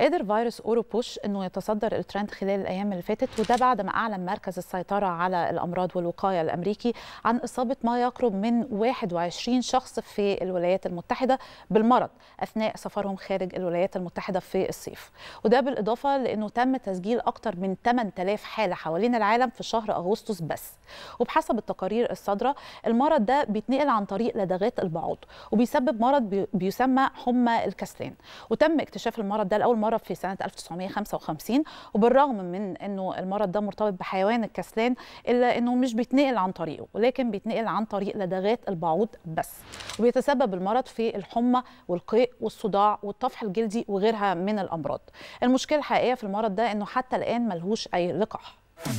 قادر فيروس اوروبوش انه يتصدر الترند خلال الايام اللي فاتت وده بعد ما اعلن مركز السيطره على الامراض والوقايه الامريكي عن اصابه ما يقرب من 21 شخص في الولايات المتحده بالمرض اثناء سفرهم خارج الولايات المتحده في الصيف وده بالاضافه لانه تم تسجيل اكثر من 8000 حاله حوالين العالم في شهر اغسطس بس وبحسب التقارير الصادره المرض ده بيتنقل عن طريق لدغات البعوض وبيسبب مرض بيسمى حمى الكسلان وتم اكتشاف المرض ده لاول مره المرض في سنة 1955 وبالرغم من أنه المرض ده مرتبط بحيوان الكسلان إلا أنه مش بيتنقل عن طريقه ولكن بيتنقل عن طريق لدغات البعوض بس وبيتسبب المرض في الحمى والقيء والصداع والطفح الجلدي وغيرها من الأمراض المشكلة الحقيقية في المرض ده أنه حتى الآن ملهوش أي لقاح